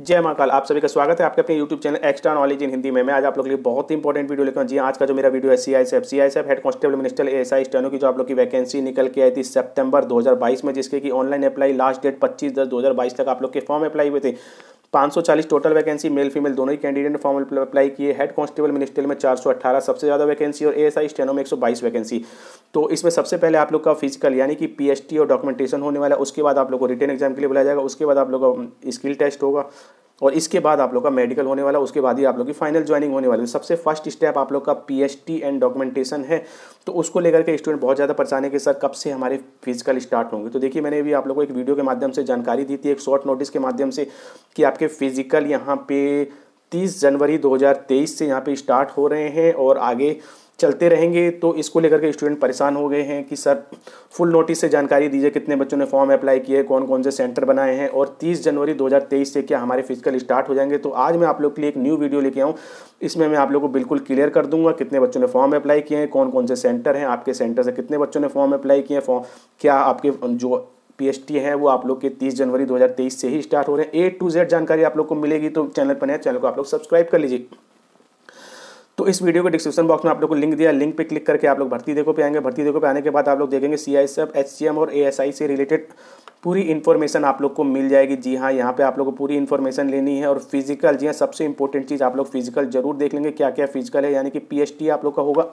जय महाकाल आप सभी का स्वागत है आपके अपने YouTube channel extra knowledge in Hindi में मैं आज आप लोग के लिए बहुत ही इंपॉर्टेंट वीडियो लेकर जी आज का जो मेरा वीडियो है C I F C I F head constable minister S I steno की जो आप लोग की वैकेंसी निकल के आई थी सितंबर 2022 में जिसके की ऑनलाइन अप्लाई लास्ट डेट 25 दस 2022 तक आप लोग के फॉर्म अप्लाई हुए थे 540 टोटल वैकेंसी मेल फीमेल दोनों ही कैंडिडेट ने फॉर्म अप्लाई किए हेड कांस्टेबल मिनिस्ट्रियल में 418 सबसे ज़्यादा वैकेंसी और एएसआई स्टेनो में 122 वैकेंसी तो इसमें सबसे पहले आप लोग का फिजिकल यानी कि पीएचटी और डॉक्यूमेंटेशन होने वाला है उसके बाद आप लोग को रिटर्न एग्जाम के लिए बुलाया जाएगा उसके बाद आप लोग का स्किल um, टेस्ट होगा और इसके बाद आप लोग का मेडिकल होने वाला उसके बाद ही आप लोग की फाइनल ज्वाइनिंग होने वाली है सबसे फर्स्ट स्टेप आप लोग का पीएचटी एंड डॉक्यूमेंटेशन है तो उसको लेकर के स्टूडेंट बहुत ज़्यादा परेशान है कि सर कब से हमारे फिजिकल स्टार्ट होंगे तो देखिए मैंने भी आप लोग को एक वीडियो के माध्यम से जानकारी दी थी एक शॉर्ट नोटिस के माध्यम से कि आपके फिजिकल यहाँ पे तीस जनवरी दो से यहाँ पे स्टार्ट हो रहे हैं और आगे चलते रहेंगे तो इसको लेकर के स्टूडेंट परेशान हो गए हैं कि सर फुल नोटिस से जानकारी दीजिए कितने बच्चों ने फॉर्म अप्लाई किए कौन कौन से सेंटर बनाए हैं और 30 जनवरी 2023 से क्या हमारे फिजिकल स्टार्ट हो जाएंगे तो आज मैं आप लोग के लिए एक न्यू वीडियो लेके आऊँ इसमें मैं आप लोग को बिल्कुल क्लियर कर दूंगा कितने बच्चों ने फॉर्म अप्लाई किए हैं कौन कौन से सेंटर हैं आपके सेंटर से कितने बच्चों ने फॉर्म अप्लाई किए हैं फॉर्म क्या आपके जो पीएचटी है वो आप लोग के 30 जनवरी 2023 से ही स्टार्ट हो रहे हैं ए टू जेड जानकारी आप लोग को मिलेगी तो चैनल पर नया चैनल को आप लोग सब्सक्राइब कर लीजिए तो इस वीडियो के डिस्क्रिप्शन बॉक्स में आप लोग को लिंक दिया लिंक पे क्लिक करके आप लोग भर्ती देखो पे आएंगे भर्ती देखो पे आने के बाद आप लोग देखेंगे सी आई एच और ए से रिलेटेड पूरी इन्फॉर्मेशन आप लोग को मिल जाएगी जी हाँ यहाँ पे आप लोग को पूरी इन्फॉर्मेशन लेनी है और फिजिकल जी हाँ सबसे इंपॉर्टेंट चीज़ आप लोग फिजिकल जरूर देख लेंगे क्या क्या फिजिकल है यानी कि पी आप लोग का होगा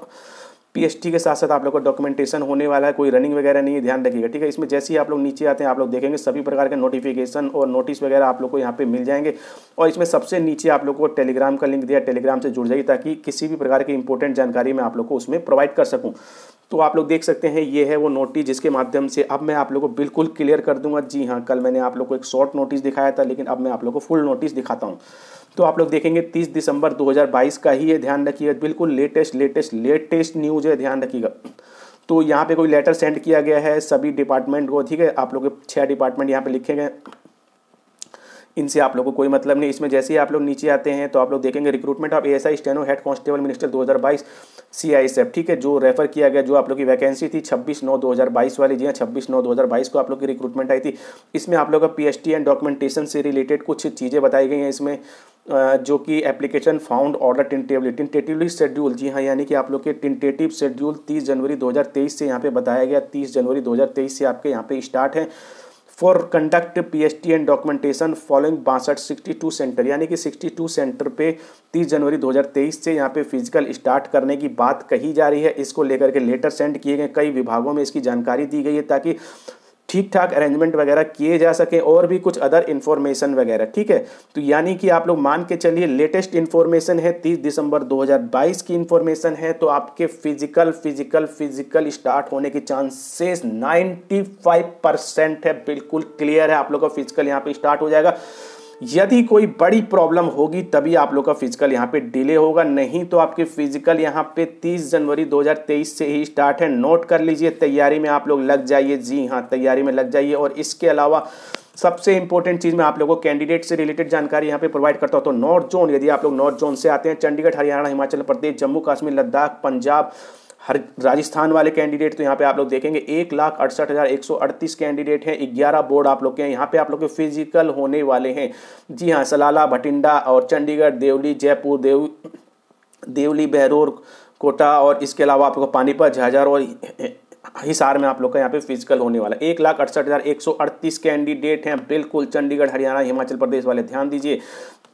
पीएचटी के साथ साथ आप लोग का डॉक्यूमेंटेशन होने वाला है कोई रनिंग वगैरह नहीं है ध्यान रखिएगा ठीक है इसमें जैसे ही आप लोग नीचे आते हैं आप लोग देखेंगे सभी प्रकार के नोटिफिकेशन और नोटिस वगैरह आप लोग को यहाँ पे मिल जाएंगे और इसमें सबसे नीचे आप लोग को टेलीग्राम का लिंक दिया टेलीग्राम से जुड़ जाइए ताकि किसी भी प्रकार की इंपॉर्टेंट जानकारी मैं आप लोग को उसमें प्रोवाइड कर सकूँ तो आप लोग देख सकते हैं ये है वो नोटिस जिसके माध्यम से अब मैं आप लोगों को बिल्कुल क्लियर कर दूंगा जी हाँ कल मैंने आप लोग को एक शॉर्ट नोटिस दिखाया था लेकिन अब मैं आप लोग को फुल नोटिस दिखाता हूँ तो आप लोग देखेंगे 30 दिसंबर 2022 का ही है ध्यान रखिएगा बिल्कुल लेटेस्ट लेटेस्ट लेटेस्ट न्यूज है ध्यान रखिएगा तो यहाँ पे कोई लेटर सेंड किया गया है सभी डिपार्टमेंट को ठीक है आप लोग के छः डिपार्टमेंट यहाँ पे लिखे गए इनसे आप लोगों को कोई मतलब नहीं इसमें जैसे ही आप लोग नीचे आते हैं तो आप लोग देखेंगे recruitment of ASI steno head constable minister 2022 CISF ठीक है जो रेफर किया गया जो आप लोग की वैकेंसी थी 26 नौ 2022 वाली जी हाँ छब्बीस नौ 2022 को आप लोग की रिक्रूटमेंट आई थी इसमें आप लोग का पी एंड डॉक्यूमेंटेशन से रिलेटेड कुछ चीज़ें बताई गई हैं इसमें जो कि application found order tentatively tentatively schedule जी हाँ यानी कि आप लोग के टेंटेटिव शेड्यूल 30 जनवरी 2023 से यहाँ पे बताया गया 30 जनवरी 2023 से आपके यहाँ पे स्टार्ट है for conduct T and documentation following बासठ सिक्सटी टू सेंटर यानी कि सिक्सटी टू सेंटर पे तीस जनवरी 2023 से यहाँ पे फिजिकल स्टार्ट करने की बात कही जा रही है इसको लेकर के लेटर सेंड किए गए कई विभागों में इसकी जानकारी दी गई है ताकि ठीक ठाक अरेंजमेंट वगैरह किए जा सके और भी कुछ अदर इन्फॉर्मेशन वगैरह ठीक है तो यानी कि आप लोग मान के चलिए लेटेस्ट इन्फॉर्मेशन है तीस दिसंबर 2022 की इन्फॉर्मेशन है तो आपके फिजिकल फिजिकल फिजिकल स्टार्ट होने के चांसेस 95 परसेंट है बिल्कुल क्लियर है आप लोग का फिजिकल यहाँ पे स्टार्ट हो जाएगा यदि कोई बड़ी प्रॉब्लम होगी तभी आप लोग का फिजिकल यहाँ पे डिले होगा नहीं तो आपके फिजिकल यहाँ पे 30 जनवरी 2023 से ही स्टार्ट है नोट कर लीजिए तैयारी में आप लोग लग जाइए जी हाँ तैयारी में लग जाइए और इसके अलावा सबसे इंपॉर्टेंट चीज़ मैं आप लोगों को कैंडिडेट से रिलेटेड जानकारी यहाँ पे प्रोवाइड करता हूँ तो नॉर्थ जोन यदि आप लोग नॉर्थ जोन से आते हैं चंडीगढ़ हरियाणा हिमाचल प्रदेश जम्मू कश्मीर लद्दाख पंजाब हर राजस्थान वाले कैंडिडेट तो यहाँ पे आप लोग देखेंगे एक लाख अड़सठ हज़ार एक सौ अड़तीस कैंडिडेट हैं ग्यारह बोर्ड आप लोग के हैं यहाँ पे आप लोग के फिजिकल होने वाले हैं जी हाँ सलाला भटिंडा और चंडीगढ़ देवली जयपुर देव देवली बहरोर कोटा और इसके अलावा आप लोग पानीपत झाझर और हिसार में आप लोग का यहाँ पे फिजिकल होने वाला एक लाख अड़सठ हज़ार एक सौ अड़तीस कैंडिडेट हैं बिल्कुल चंडीगढ़ हरियाणा हिमाचल प्रदेश वाले ध्यान दीजिए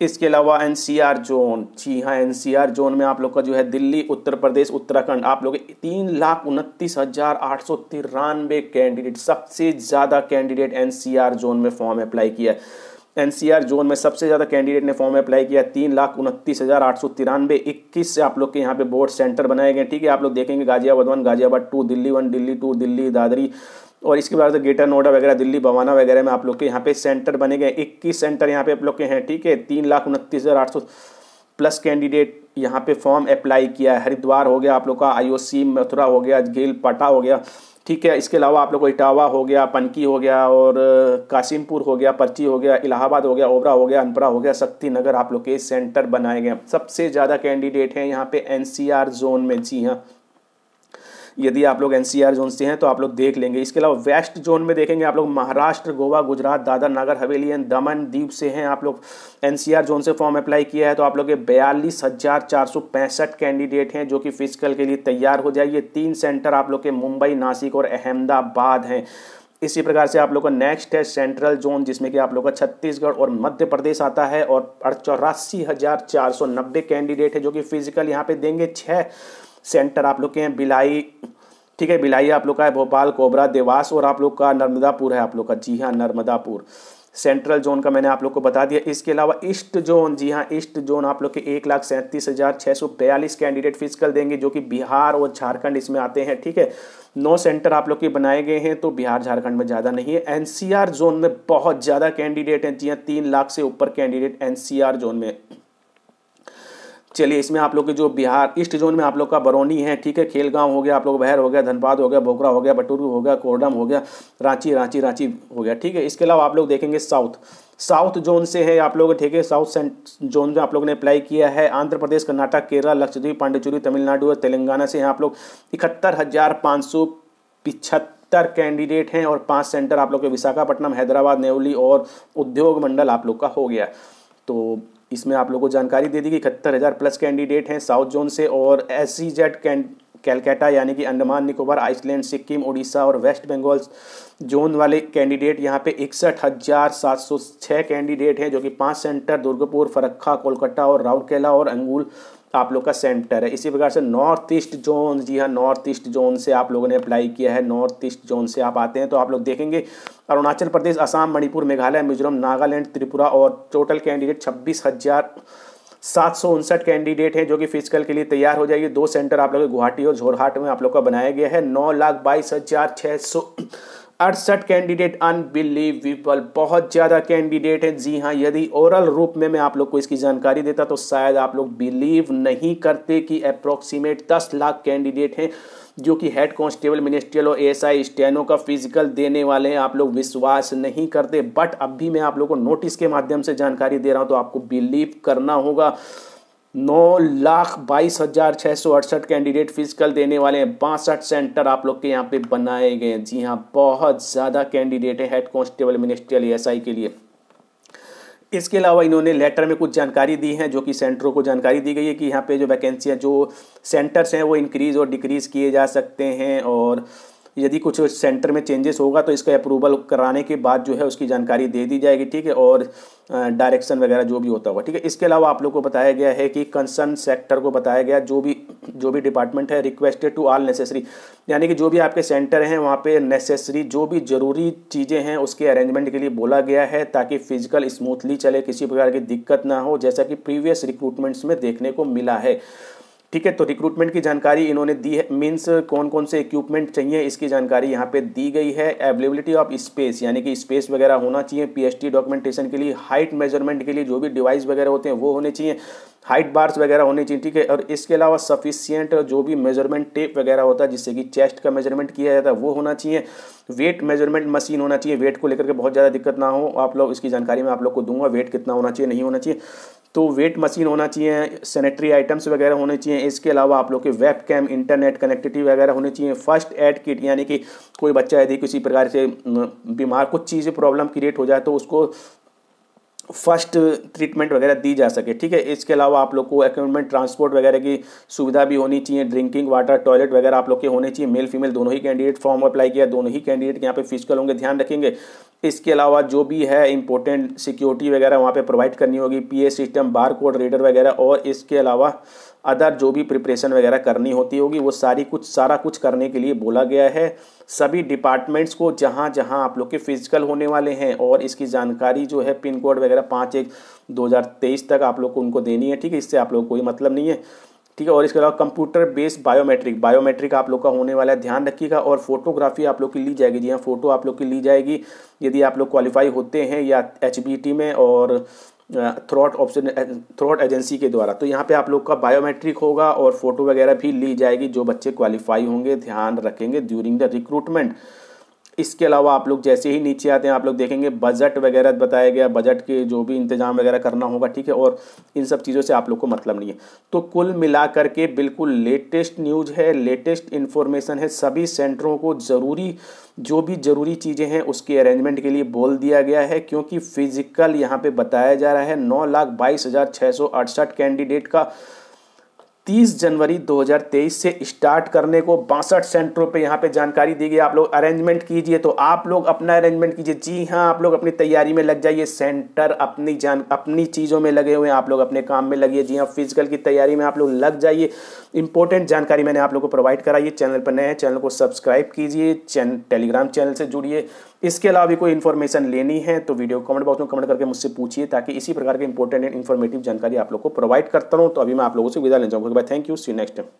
इसके अलावा एनसीआर जोन जी हाँ एनसीआर जोन में आप लोग का जो है दिल्ली उत्तर प्रदेश उत्तराखंड आप लोग तीन लाख उनतीस हज़ार आठ सौ तिरानवे कैंडिडेट सबसे ज़्यादा कैंडिडेट एनसीआर जोन में फॉर्म अप्लाई किया है एनसीआर जोन में सबसे ज़्यादा कैंडिडेट ने फॉर्म अप्लाई किया तीन लाख उनतीस हज़ार आठ सौ तिरानवे इक्कीस से आप लोग के यहाँ पे बोर्ड सेंटर बनाए गए ठीक है आप लोग देखेंगे Ghaziabad one Ghaziabad two Delhi one Delhi two Delhi Dadri और इसके बाद तो गेटर नोएडा वगैरह दिल्ली बवाना वगैरह में आप लोग के यहाँ पे सेंटर बने गए इक्कीस सेंटर यहाँ पे आप लोग के हैं ठीक है तीन लाख उनतीस हज़ार आठ सौ प्लस कैंडिडेट यहाँ पे फॉर्म अप्लाई किया है हरिद्वार हो गया आप लोग का आईओसी मथुरा हो गया गेल पटा हो गया ठीक है इसके अलावा आप लोग को इटावा हो गया पनकी हो गया और कासिमपुर हो गया पर्ची हो गया इलाहाबाद हो गया ओबरा हो गया अनपरा हो गया शक्ति नगर आप लोग के सेंटर बनाए गए सबसे ज़्यादा कैंडिडेट हैं यहाँ पे एनसीआर जोन में जी हाँ यदि आप लोग एनसीआर जोन से हैं तो आप लोग देख लेंगे इसके अलावा वेस्ट जोन में देखेंगे आप लोग महाराष्ट्र गोवा गुजरात दादर नगर हवेली एंड दमन द्वीप से हैं आप लोग एन जोन से फॉर्म अप्लाई किया है तो आप लोग के बयालीस हज़ार चार सौ पैंसठ कैंडिडेट हैं जो कि फिजिकल के लिए तैयार हो जाए ये तीन सेंटर आप लोग के मुंबई नासिक और अहमदाबाद हैं इसी प्रकार से आप लोग का नेक्स्ट है सेंट्रल जोन जिसमें कि आप लोग का छत्तीसगढ़ और मध्य प्रदेश आता है और चौरासी हज़ार चार सौ नब्बे कैंडिडेट है जो कि फिजिकल यहाँ पे देंगे छः सेंटर आप लोग के हैं बिलाई ठीक है बिलाई आप लोग का है भोपाल कोबरा देवास और आप लोग का नर्मदापुर है आप लोग का जी हाँ नर्मदापुर सेंट्रल जोन का मैंने आप लोग को बता दिया इसके अलावा ईस्ट जोन जी हाँ ईस्ट जोन आप लोग के एक लाख सैंतीस हज़ार छः सौ बयालीस कैंडिडेट फिजिकल देंगे जो कि बिहार और झारखंड इसमें आते हैं ठीक है नौ सेंटर आप लोग के बनाए गए हैं तो बिहार झारखंड में ज़्यादा नहीं है एनसीआर जोन में बहुत ज़्यादा कैंडिडेट हैं जी हाँ तीन लाख से ऊपर कैंडिडेट एनसीआर जोन में चलिए इसमें आप लोग के जो बिहार ईस्ट जोन में आप लोग का बरौनी है ठीक है खेलगांव हो गया आप लोग बहर हो गया धनबाद हो गया भोकरा हो गया बटूरू हो गया कोरडम हो गया रांची रांची रांची हो गया ठीक है इसके अलावा आप लोग देखेंगे साउथ साउथ जोन से है आप लोग ठीक है साउथ जोन में आप लोगों ने अप्लाई किया है आंध्र प्रदेश कर्नाटक केरल लक्षद्वीप पांडिचेरी तमिलनाडु और तेलंगाना से हैं आप लोग इकहत्तर हज़ार पाँच सौ पिछहत्तर कैंडिडेट हैं और पांच सेंटर आप लोग के विशाखापट्टनम हैदराबाद नेवली और उद्योग मंडल आप लोग का हो गया तो इसमें आप लोगों को जानकारी दे दी कि इकहत्तर हज़ार प्लस कैंडिडेट हैं साउथ जोन से और एस सी जेड कैलकाटा यानी कि अंडमान निकोबार आइसलैंड सिक्किम उड़ीसा और वेस्ट बंगाल जोन वाले कैंडिडेट यहाँ पे इकसठ हज़ार सात सौ छः कैंडिडेट हैं जो कि पांच सेंटर दुर्गपुर फरक्खा कोलकाता और राउरकेला और अंगूल आप लोग का सेंटर है इसी प्रकार से नॉर्थ ईस्ट जोन जी हाँ नॉर्थ ईस्ट जोन से आप लोगों ने अप्लाई किया है नॉर्थ ईस्ट जोन से आप आते हैं तो आप लोग देखेंगे अरुणाचल प्रदेश असम मणिपुर मेघालय मिजोरम नागालैंड त्रिपुरा और टोटल कैंडिडेट छब्बीस हज़ार सात सौ उनसठ कैंडिडेट हैं जो कि फिजिकल के लिए तैयार हो जाएगी दो सेंटर आप लोग गुवाहाटी और जोरहाट में आप लोग का बनाया गया है नौ लाख बाईस हज़ार छः सौ अड़सठ कैंडिडेट अनबिलीवेबल बहुत ज़्यादा कैंडिडेट हैं जी हाँ यदि ओरल रूप में मैं आप लोग को इसकी जानकारी देता तो शायद आप लोग बिलीव नहीं करते कि अप्रोक्सीमेट दस लाख कैंडिडेट हैं जो कि हेड कांस्टेबल मिनिस्ट्रियल और एएसआई स्टैनो का फिजिकल देने वाले हैं आप लोग विश्वास नहीं करते बट अब भी मैं आप लोग को नोटिस के माध्यम से जानकारी दे रहा हूँ तो आपको बिलीव करना होगा नौ लाख बाईस हजार छः सौ अड़सठ कैंडिडेट फिजिकल देने वाले हैं बासठ सेंटर आप लोग के यहाँ पे बनाए गए हैं जी हाँ बहुत ज़्यादा कैंडिडेट हैं हेड कॉन्स्टेबल मिनिस्ट्रियल एसआई के लिए इसके अलावा इन्होंने लेटर में कुछ जानकारी दी है जो कि सेंटरों को जानकारी दी गई है कि यहाँ पे जो वैकेंसियाँ जो सेंटर्स हैं वो इंक्रीज़ और डिक्रीज़ किए जा सकते हैं और यदि कुछ सेंटर में चेंजेस होगा तो इसका अप्रूवल कराने के बाद जो है उसकी जानकारी दे दी जाएगी ठीक है और डायरेक्शन वगैरह जो भी होता होगा ठीक है इसके अलावा आप लोग को बताया गया है कि कंसर्न सेक्टर को बताया गया जो भी जो भी डिपार्टमेंट है रिक्वेस्टेड टू ऑल नेसेसरी यानी कि जो भी आपके सेंटर हैं वहाँ पे नेसेसरी जो भी ज़रूरी चीज़ें हैं उसके अरेंजमेंट के लिए बोला गया है ताकि फिजिकल स्मूथली चले किसी प्रकार की दिक्कत ना हो जैसा कि प्रीवियस रिक्रूटमेंट्स में देखने को मिला है ठीक है तो रिक्रूटमेंट की जानकारी इन्होंने दी है मीन्स कौन कौन से इक्विपमेंट चाहिए इसकी जानकारी यहाँ पे दी गई है अवेलेबिलिटी ऑफ स्पेस यानी कि स्पेस वगैरह होना चाहिए पीएचटी डॉक्यूमेंटेशन के लिए हाइट मेजरमेंट के लिए जो भी डिवाइस वगैरह होते हैं वो होने चाहिए हाइट बार्स वगैरह होने चाहिए ठीक है और इसके अलावा सफिशियंट जो भी मेजरमेंट टेप वगैरह होता है जिससे कि चेस्ट का मेजरमेंट किया जाता है वो होना चाहिए वेट मेजरमेंट मशीन होना चाहिए वेट को लेकर के बहुत ज़्यादा दिक्कत ना हो आप लोग इसकी जानकारी मैं आप लोग को दूंगा वेट कितना होना चाहिए नहीं होना चाहिए तो वेट मशीन होना चाहिए सैनिटरी आइटम्स वगैरह होने चाहिए इसके अलावा आप लोग के वेब कैम इंटरनेट कनेक्टिविटी वगैरह होनी चाहिए फर्स्ट एड किट यानी कि कोई बच्चा यदि किसी प्रकार से बीमार कुछ चीज़ें प्रॉब्लम क्रिएट हो जाए तो उसको फर्स्ट ट्रीटमेंट वगैरह दी जा सके ठीक है इसके अलावा आप लोग को एक्विपमेंट ट्रांसपोर्ट वगैरह की सुविधा भी होनी चाहिए ड्रिंकिंग वाटर टॉयलेट वगैरह आप लोग के होने चाहिए मेल फीमेल दोनों ही कैंडिडेट फॉर्म अप्लाई किया दोनों ही कैंडिडेट यहाँ पे फिजिकल होंगे ध्यान रखेंगे इसके अलावा जो भी है इम्पोर्टेंट सिक्योरिटी वगैरह वहाँ पे प्रोवाइड करनी होगी PA system bar code reader वगैरह और इसके अलावा अदर जो भी प्रिपरेशन वगैरह करनी होती होगी वो सारी कुछ सारा कुछ करने के लिए बोला गया है सभी डिपार्टमेंट्स को जहाँ जहाँ आप लोग के फिजिकल होने वाले हैं और इसकी जानकारी जो है पिन कोड वगैरह पाँच एक दो हज़ार तेईस तक आप लोग को उनको देनी है ठीक है इससे आप लोग कोई मतलब नहीं है ठीक है और इसके अलावा कंप्यूटर बेस्ड बायोमेट्रिक बायोमेट्रिक आप लोग का होने वाला है ध्यान रखिएगा और फोटोग्राफी आप लोग की ली जाएगी जी हाँ फोटो आप लोग की ली जाएगी यदि आप लोग क्वालिफाई होते हैं या एच में और थ्रॉट ऑप्शन थ्रॉट एजेंसी के द्वारा तो यहाँ पे आप लोग का बायोमेट्रिक होगा और फोटो वगैरह भी ली जाएगी जो बच्चे क्वालिफाई होंगे ध्यान रखेंगे ड्यूरिंग द रिक्रूटमेंट इसके अलावा आप लोग जैसे ही नीचे आते हैं आप लोग देखेंगे बजट वगैरह बताया गया बजट के जो भी इंतजाम वगैरह करना होगा ठीक है और इन सब चीज़ों से आप लोग को मतलब नहीं है तो कुल मिला करके बिल्कुल लेटेस्ट न्यूज़ है लेटेस्ट इन्फॉर्मेशन है सभी सेंटरों को ज़रूरी जो भी ज़रूरी चीज़ें हैं उसके अरेंजमेंट के लिए बोल दिया गया है क्योंकि फिजिकल यहाँ पर बताया जा रहा है नौ लाख बाईस हज़ार छः सौ अड़सठ कैंडिडेट का 30 जनवरी 2023 से स्टार्ट करने को बासठ सेंटरों पे यहाँ पे जानकारी दी गई आप लोग अरेंजमेंट कीजिए तो आप लोग अपना अरेंजमेंट कीजिए जी हाँ आप लोग अपनी तैयारी में लग जाइए सेंटर अपनी जान अपनी चीज़ों में लगे हुए हैं आप लोग अपने काम में लगिए जी हाँ फिजिकल की तैयारी में आप लोग लग जाइए इंपॉर्टेंट जानकारी मैंने आप लोग को प्रोवाइड कराइए चैनल पर नए चैनल को सब्सक्राइब कीजिए टेलीग्राम चैनल से जुड़िए इसके अलावा भी कोई इन्फॉर्मेशन लेनी है तो वीडियो कमेंट बॉक्स में कमेंट करके मुझसे पूछिए ताकि इसी प्रकार के इंपॉर्टेंट एंड इन्फॉर्मेटिव जानकारी आप लोग को प्रोवाइड करता हूँ तो अभी मैं आप लोगों से विदा ले जाऊँगा थैंक यू सी नेक्स्ट